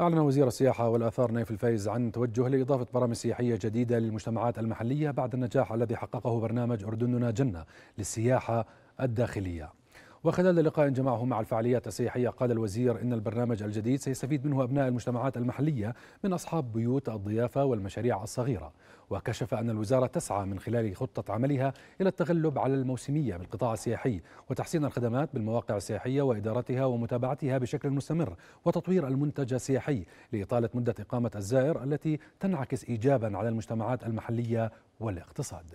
أعلن وزير السياحة والآثار نايف الفايز عن توجه لإضافة برامج سياحية جديدة للمجتمعات المحلية بعد النجاح الذي حققه برنامج أردننا جنة للسياحة الداخلية وخلال لقاء جمعه مع الفعاليات السياحية قال الوزير إن البرنامج الجديد سيستفيد منه أبناء المجتمعات المحلية من أصحاب بيوت الضيافة والمشاريع الصغيرة وكشف أن الوزارة تسعى من خلال خطة عملها إلى التغلب على الموسمية بالقطاع السياحي وتحسين الخدمات بالمواقع السياحية وإدارتها ومتابعتها بشكل مستمر وتطوير المنتج السياحي لإطالة مدة إقامة الزائر التي تنعكس إيجابا على المجتمعات المحلية والاقتصاد